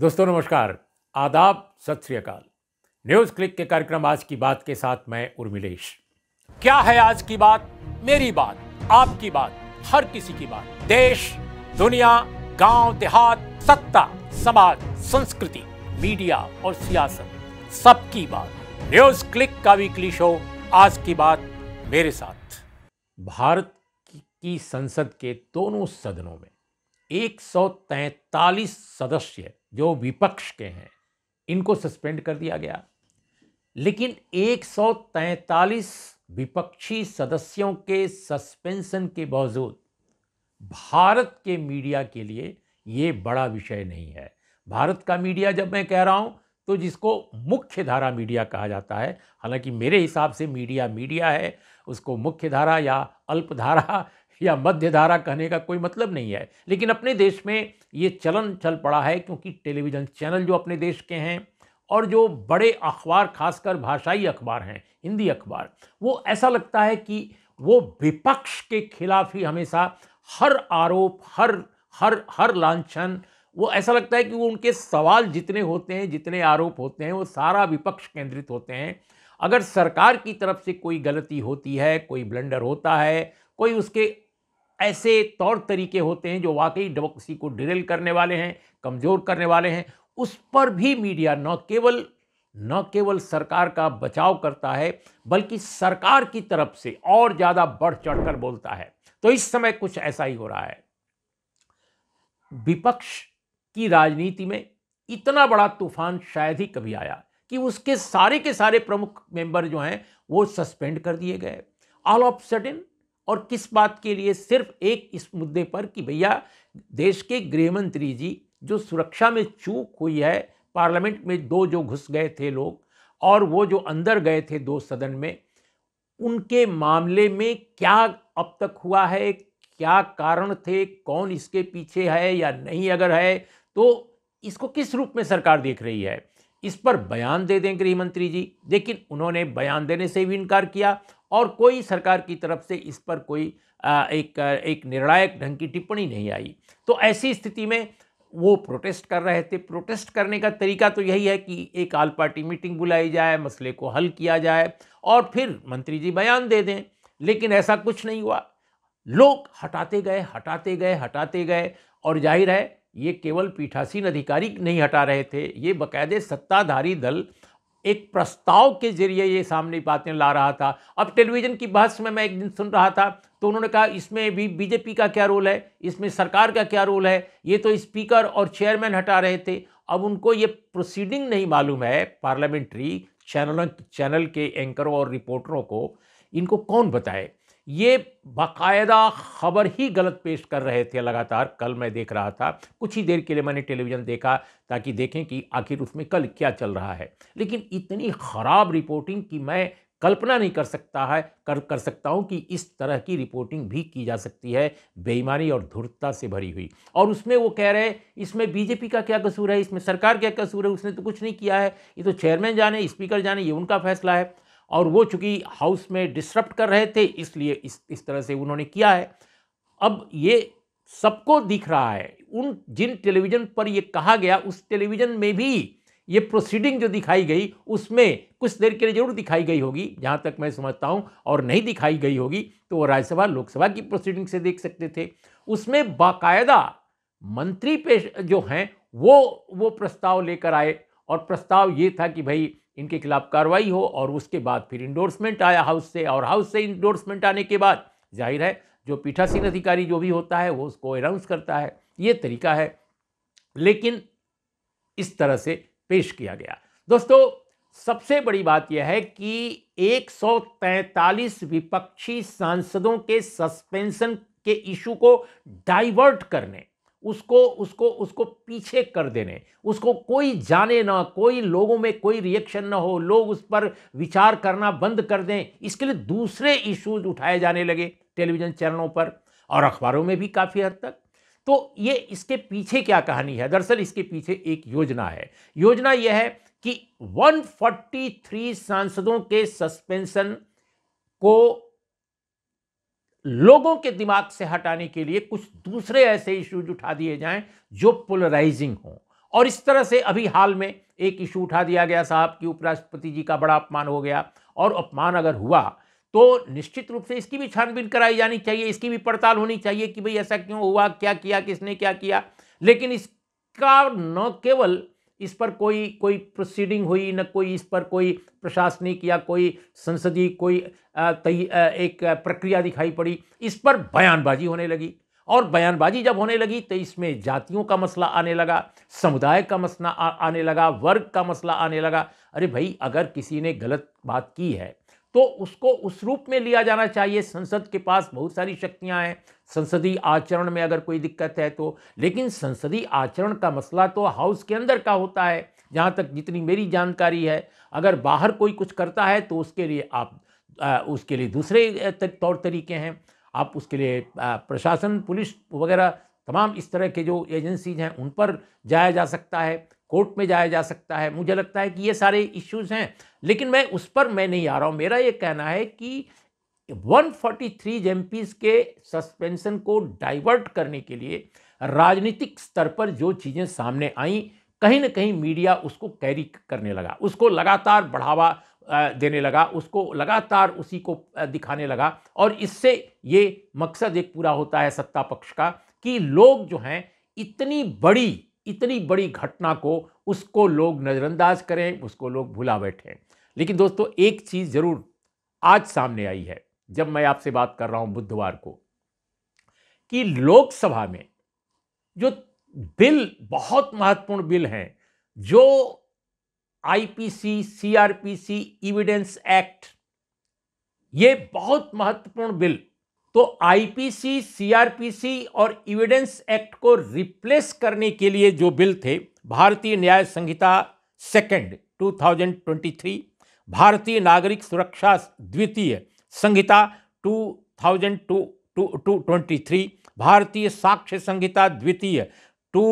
दोस्तों नमस्कार आदाब सत श्रीकाल न्यूज़ क्लिक के कार्यक्रम आज की बात के साथ मैं उर्मिलेश क्या है आज की बात मेरी बात आपकी बात हर किसी की बात देश दुनिया गांव देहात सत्ता समाज संस्कृति मीडिया और सियासत सबकी बात न्यूज़ क्लिक का वीकली शो आज की बात मेरे साथ भारत की संसद के दोनों सदनों में 143 सदस्य जो विपक्ष के हैं इनको सस्पेंड कर दिया गया लेकिन 143 विपक्षी सदस्यों के सस्पेंशन के बावजूद भारत के मीडिया के लिए ये बड़ा विषय नहीं है भारत का मीडिया जब मैं कह रहा हूँ तो जिसको मुख्य धारा मीडिया कहा जाता है हालांकि मेरे हिसाब से मीडिया मीडिया है उसको मुख्य धारा या अल्पधारा या मध्य धारा कहने का कोई मतलब नहीं है लेकिन अपने देश में ये चलन चल पड़ा है क्योंकि टेलीविज़न चैनल जो अपने देश के हैं और जो बड़े अखबार खासकर भाषाई अखबार हैं हिंदी अखबार वो ऐसा लगता है कि वो विपक्ष के खिलाफ ही हमेशा हर आरोप हर हर हर लाछन वो ऐसा लगता है कि वो उनके सवाल जितने होते हैं जितने आरोप होते हैं वो सारा विपक्ष केंद्रित होते हैं अगर सरकार की तरफ से कोई गलती होती है कोई ब्लंडर होता है कोई उसके ऐसे तौर तरीके होते हैं जो वाकई डेमोक्रेसी को डिरेल करने वाले हैं कमज़ोर करने वाले हैं उस पर भी मीडिया न केवल न केवल सरकार का बचाव करता है बल्कि सरकार की तरफ से और ज़्यादा बढ़ चढ़कर बोलता है तो इस समय कुछ ऐसा ही हो रहा है विपक्ष की राजनीति में इतना बड़ा तूफान शायद ही कभी आया कि उसके सारे के सारे प्रमुख मेंबर जो हैं वो सस्पेंड कर दिए गए ऑल ऑफ सडन और किस बात के लिए सिर्फ एक इस मुद्दे पर कि भैया देश के गृहमंत्री जी जो सुरक्षा में चूक हुई है पार्लियामेंट में दो जो घुस गए थे लोग और वो जो अंदर गए थे दो सदन में उनके मामले में क्या अब तक हुआ है क्या कारण थे कौन इसके पीछे है या नहीं अगर है तो इसको किस रूप में सरकार देख रही है इस पर बयान दे दें गृहमंत्री जी लेकिन उन्होंने बयान देने से भी इनकार किया और कोई सरकार की तरफ से इस पर कोई एक एक निर्णायक ढंग की टिप्पणी नहीं आई तो ऐसी स्थिति में वो प्रोटेस्ट कर रहे थे प्रोटेस्ट करने का तरीका तो यही है कि एक आल पार्टी मीटिंग बुलाई जाए मसले को हल किया जाए और फिर मंत्री जी बयान दे दें लेकिन ऐसा कुछ नहीं हुआ लोग हटाते गए हटाते गए हटाते गए और जाहिर है ये केवल पीठासीन अधिकारी नहीं हटा रहे थे ये बकायदे सत्ताधारी दल एक प्रस्ताव के जरिए ये सामने बातें ला रहा था अब टेलीविज़न की बहस में मैं एक दिन सुन रहा था तो उन्होंने कहा इसमें भी बीजेपी का क्या रोल है इसमें सरकार का क्या रोल है ये तो स्पीकर और चेयरमैन हटा रहे थे अब उनको ये प्रोसीडिंग नहीं मालूम है पार्लियामेंट्री चैनल चैनल के एंकरों और रिपोर्टरों को इनको कौन बताए ये बाकायदा खबर ही गलत पेश कर रहे थे लगातार कल मैं देख रहा था कुछ ही देर के लिए मैंने टेलीविज़न देखा ताकि देखें कि आखिर उसमें कल क्या चल रहा है लेकिन इतनी ख़राब रिपोर्टिंग कि मैं कल्पना नहीं कर सकता है कर कर सकता हूँ कि इस तरह की रिपोर्टिंग भी की जा सकती है बेईमानी और धुरता से भरी हुई और उसमें वो कह रहे हैं इसमें बीजेपी का क्या कसूर है इसमें सरकार क्या कसूर है उसने तो कुछ नहीं किया है ये तो चेयरमैन जाने स्पीकर जाने ये उनका फैसला है और वो चूँकि हाउस में डिस्टर्ब कर रहे थे इसलिए इस इस तरह से उन्होंने किया है अब ये सबको दिख रहा है उन जिन टेलीविज़न पर ये कहा गया उस टेलीविज़न में भी ये प्रोसीडिंग जो दिखाई गई उसमें कुछ देर के लिए जरूर दिखाई गई होगी जहाँ तक मैं समझता हूँ और नहीं दिखाई गई होगी तो वो राज्यसभा लोकसभा की प्रोसीडिंग से देख सकते थे उसमें बाकायदा मंत्री पेश जो हैं वो वो प्रस्ताव लेकर आए और प्रस्ताव ये था कि भाई इनके खिलाफ कार्रवाई हो और उसके बाद फिर इंडोर्समेंट आया हाउस से और हाउस से इंडोर्समेंट आने के बाद जाहिर है जो पीठासीन अधिकारी जो भी होता है वो उसको अनाउंस करता है ये तरीका है लेकिन इस तरह से पेश किया गया दोस्तों सबसे बड़ी बात यह है कि 143 विपक्षी सांसदों के सस्पेंशन के इशू को डाइवर्ट करने उसको उसको उसको पीछे कर देने उसको कोई जाने ना कोई लोगों में कोई रिएक्शन ना हो लोग उस पर विचार करना बंद कर दें इसके लिए दूसरे इश्यूज उठाए जाने लगे टेलीविज़न चैनलों पर और अखबारों में भी काफ़ी हद तक तो ये इसके पीछे क्या कहानी है दरअसल इसके पीछे एक योजना है योजना यह है कि 143 सांसदों के सस्पेंशन को लोगों के दिमाग से हटाने के लिए कुछ दूसरे ऐसे इश्यूज उठा दिए जाएं जो पोलराइजिंग हों और इस तरह से अभी हाल में एक इशू उठा दिया गया साहब कि उपराष्ट्रपति जी का बड़ा अपमान हो गया और अपमान अगर हुआ तो निश्चित रूप से इसकी भी छानबीन कराई जानी चाहिए इसकी भी पड़ताल होनी चाहिए कि भाई ऐसा क्यों हुआ क्या किया किसने क्या किया लेकिन इसका न केवल इस पर कोई कोई प्रोसीडिंग हुई न कोई इस पर कोई प्रशासनिक या कोई संसदीय कोई तय एक प्रक्रिया दिखाई पड़ी इस पर बयानबाजी होने लगी और बयानबाजी जब होने लगी तो इसमें जातियों का मसला आने लगा समुदाय का मसला आने लगा वर्ग का मसला आने लगा अरे भाई अगर किसी ने गलत बात की है तो उसको उस रूप में लिया जाना चाहिए संसद के पास बहुत सारी शक्तियां हैं संसदीय आचरण में अगर कोई दिक्कत है तो लेकिन संसदीय आचरण का मसला तो हाउस के अंदर का होता है जहाँ तक जितनी मेरी जानकारी है अगर बाहर कोई कुछ करता है तो उसके लिए आप आ, उसके लिए दूसरे तौर तरीके हैं आप उसके लिए आ, प्रशासन पुलिस वगैरह तमाम इस तरह के जो एजेंसीज हैं उन पर जाया जा सकता है कोर्ट में जाया जा सकता है मुझे लगता है कि ये सारे इश्यूज हैं लेकिन मैं उस पर मैं नहीं आ रहा हूँ मेरा ये कहना है कि 143 फोर्टी के सस्पेंशन को डाइवर्ट करने के लिए राजनीतिक स्तर पर जो चीज़ें सामने आई कहीं ना कहीं मीडिया उसको कैरी करने लगा उसको लगातार बढ़ावा देने लगा उसको लगातार उसी को दिखाने लगा और इससे ये मकसद एक पूरा होता है सत्ता पक्ष का कि लोग जो हैं इतनी बड़ी इतनी बड़ी घटना को उसको लोग नज़रअंदाज करें उसको लोग भुला बैठें लेकिन दोस्तों एक चीज़ ज़रूर आज सामने आई है जब मैं आपसे बात कर रहा हूँ बुधवार को कि लोकसभा में जो बिल बहुत महत्वपूर्ण बिल हैं जो आईपीसी सीआरपीसी एविडेंस एक्ट ये बहुत महत्वपूर्ण बिल तो आईपीसी सीआरपीसी और इविडेंस एक्ट को रिप्लेस करने के लिए जो बिल थे भारतीय न्याय संहिता सेकंड 2023 भारतीय नागरिक सुरक्षा द्वितीय संहिता 2023 भारतीय साक्ष्य संहिता द्वितीय टू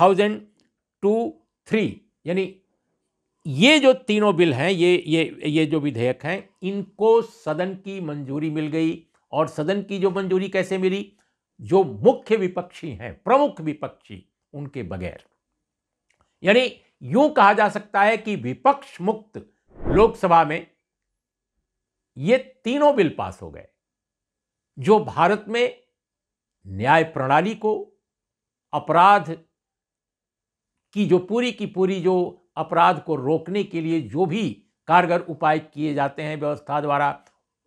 थाउजेंड टू थ्री यानी ये जो तीनों बिल हैं ये ये ये जो विधेयक हैं इनको सदन की मंजूरी मिल गई और सदन की जो मंजूरी कैसे मिली जो मुख्य विपक्षी हैं प्रमुख विपक्षी उनके बगैर यानी यूं कहा जा सकता है कि विपक्ष मुक्त लोकसभा में ये तीनों बिल पास हो गए जो भारत में न्याय प्रणाली को अपराध की जो पूरी की पूरी जो अपराध को रोकने के लिए जो भी कारगर उपाय किए जाते हैं व्यवस्था द्वारा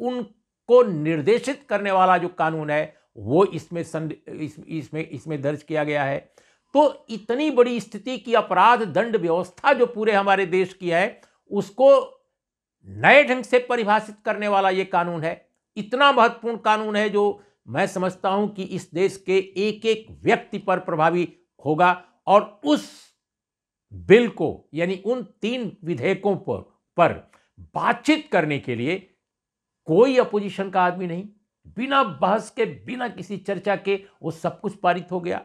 उन को निर्देशित करने वाला जो कानून है वो इसमें इसमें इसमें दर्ज किया गया है तो इतनी बड़ी स्थिति की अपराध दंड व्यवस्था जो पूरे हमारे देश की है उसको नए ढंग से परिभाषित करने वाला ये कानून है इतना महत्वपूर्ण कानून है जो मैं समझता हूं कि इस देश के एक एक व्यक्ति पर प्रभावी होगा और उस बिल को यानी उन तीन विधेयकों पर पर बातचीत करने के लिए कोई अपोजिशन का आदमी नहीं बिना बहस के बिना किसी चर्चा के वो सब कुछ पारित हो गया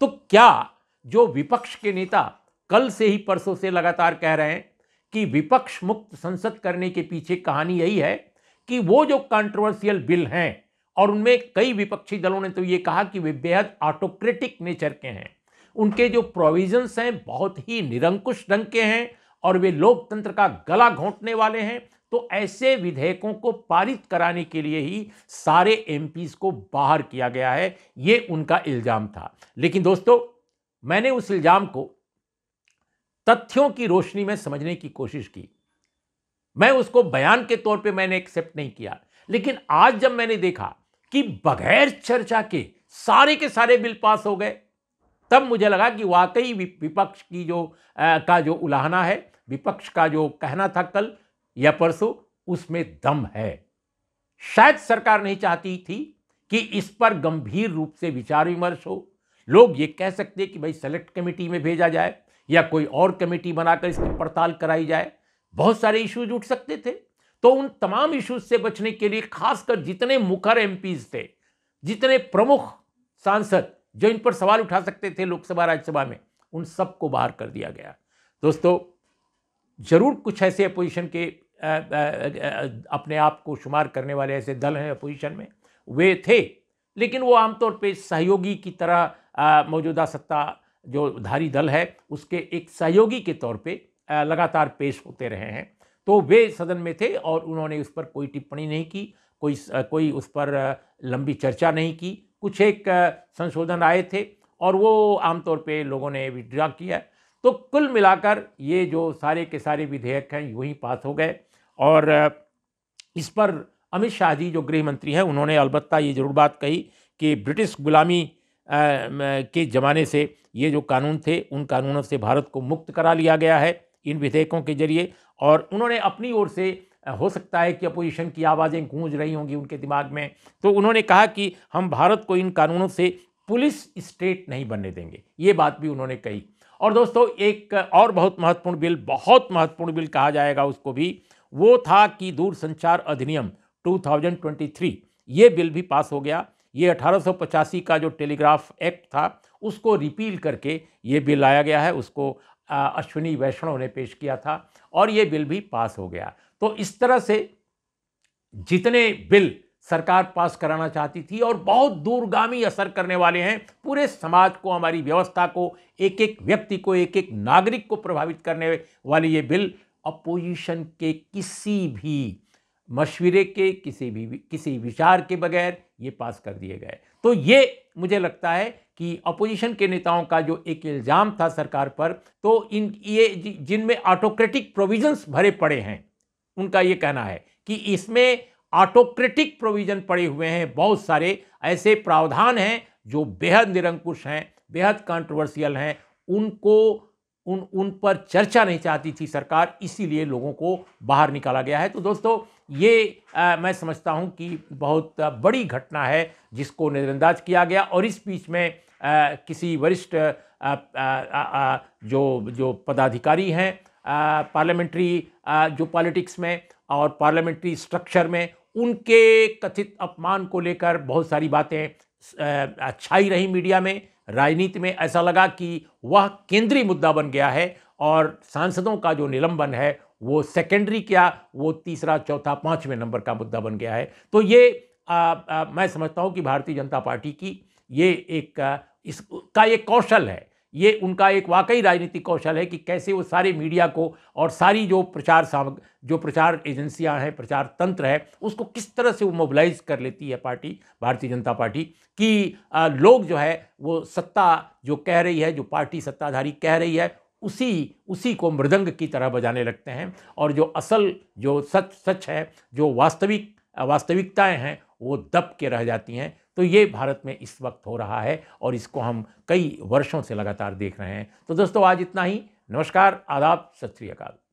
तो क्या जो विपक्ष के नेता कल से ही परसों से लगातार कह रहे हैं कि विपक्ष मुक्त संसद करने के पीछे कहानी यही है कि वो जो कंट्रोवर्सियल बिल हैं और उनमें कई विपक्षी दलों ने तो ये कहा कि वे बेहद ऑटोक्रेटिक नेचर के हैं उनके जो प्रोविजंस हैं बहुत ही निरंकुश ढंग के हैं और वे लोकतंत्र का गला घोंटने वाले हैं तो ऐसे विधेयकों को पारित कराने के लिए ही सारे एम को बाहर किया गया है ये उनका इल्ज़ाम था लेकिन दोस्तों मैंने उस इल्ज़ाम को तथ्यों की रोशनी में समझने की कोशिश की मैं उसको बयान के तौर पे मैंने एक्सेप्ट नहीं किया लेकिन आज जब मैंने देखा कि बगैर चर्चा के सारे के सारे बिल पास हो गए तब मुझे लगा कि वाकई विपक्ष की जो आ, का जो उलाहना है विपक्ष का जो कहना था कल या परसों उसमें दम है शायद सरकार नहीं चाहती थी कि इस पर गंभीर रूप से विचार विमर्श हो लोग ये कह सकते कि भाई सेलेक्ट कमेटी में भेजा जाए या कोई और कमेटी बनाकर इसकी पड़ताल कराई जाए बहुत सारे इश्यूज उठ सकते थे तो उन तमाम इश्यूज से बचने के लिए खासकर जितने मुखर एम थे जितने प्रमुख सांसद जो इन पर सवाल उठा सकते थे लोकसभा राज्यसभा में उन सबको बाहर कर दिया गया दोस्तों जरूर कुछ ऐसे अपोजिशन के अपने आप को शुमार करने वाले ऐसे दल हैं अपोजिशन में वे थे लेकिन वो आमतौर पे सहयोगी की तरह मौजूदा सत्ता जो धारी दल है उसके एक सहयोगी के तौर पे लगातार पेश होते रहे हैं तो वे सदन में थे और उन्होंने उस पर कोई टिप्पणी नहीं की कोई कोई उस पर लंबी चर्चा नहीं की कुछ एक संशोधन आए थे और वो आमतौर पे लोगों ने विड्रा किया तो कुल मिलाकर ये जो सारे के सारे विधेयक हैं यूँ पास हो गए और इस पर अमित शाह जी जो गृह मंत्री हैं उन्होंने अलबत् ये ज़रूर बात कही कि ब्रिटिश गुलामी के ज़माने से ये जो कानून थे उन कानूनों से भारत को मुक्त करा लिया गया है इन विधेयकों के जरिए और उन्होंने अपनी ओर से हो सकता है कि अपोजिशन की आवाज़ें गूंज रही होंगी उनके दिमाग में तो उन्होंने कहा कि हम भारत को इन कानूनों से पुलिस स्टेट नहीं बनने देंगे ये बात भी उन्होंने कही और दोस्तों एक और बहुत महत्वपूर्ण बिल बहुत महत्वपूर्ण बिल कहा जाएगा उसको भी वो था कि दूरसंचार अधिनियम 2023 ये बिल भी पास हो गया ये अठारह का जो टेलीग्राफ एक्ट था उसको रिपील करके ये बिल लाया गया है उसको अश्विनी वैष्णव ने पेश किया था और ये बिल भी पास हो गया तो इस तरह से जितने बिल सरकार पास कराना चाहती थी और बहुत दूरगामी असर करने वाले हैं पूरे समाज को हमारी व्यवस्था को एक एक व्यक्ति को एक एक नागरिक को प्रभावित करने वाले ये बिल अपोजिशन के किसी भी मशवरे के किसी भी किसी विचार के बगैर ये पास कर दिए गए तो ये मुझे लगता है कि अपोजिशन के नेताओं का जो एक इल्ज़ाम था सरकार पर तो इन ये जिनमें ऑटोक्रेटिक प्रोविजंस भरे पड़े हैं उनका ये कहना है कि इसमें ऑटोक्रेटिक प्रोविज़न पड़े हुए हैं बहुत सारे ऐसे प्रावधान हैं जो बेहद निरंकुश हैं बेहद कंट्रोवर्सियल हैं उनको उन उन पर चर्चा नहीं चाहती थी सरकार इसीलिए लोगों को बाहर निकाला गया है तो दोस्तों ये आ, मैं समझता हूँ कि बहुत बड़ी घटना है जिसको नज़रअंदाज किया गया और इस बीच में आ, किसी वरिष्ठ जो जो पदाधिकारी हैं पार्लियामेंट्री जो पॉलिटिक्स में और पार्लियामेंट्री स्ट्रक्चर में उनके कथित अपमान को लेकर बहुत सारी बातें अच्छाई रही मीडिया में राजनीति में ऐसा लगा कि वह केंद्रीय मुद्दा बन गया है और सांसदों का जो निलंबन है वो सेकेंडरी क्या वो तीसरा चौथा पाँचवें नंबर का मुद्दा बन गया है तो ये आ, आ, मैं समझता हूँ कि भारतीय जनता पार्टी की ये एक इसका ये कौशल है ये उनका एक वाकई राजनीतिक कौशल है कि कैसे वो सारे मीडिया को और सारी जो प्रचार सामग जो प्रचार एजेंसियां हैं प्रचार तंत्र है उसको किस तरह से वो मोबिलाइज कर लेती है पार्टी भारतीय जनता पार्टी कि आ, लोग जो है वो सत्ता जो कह रही है जो पार्टी सत्ताधारी कह रही है उसी उसी को मृदंग की तरह बजाने लगते हैं और जो असल जो सच सच है जो वास्तविक वास्तविकताएँ हैं वो दब के रह जाती हैं तो ये भारत में इस वक्त हो रहा है और इसको हम कई वर्षों से लगातार देख रहे हैं तो दोस्तों आज इतना ही नमस्कार आदाब सत श्री अकाल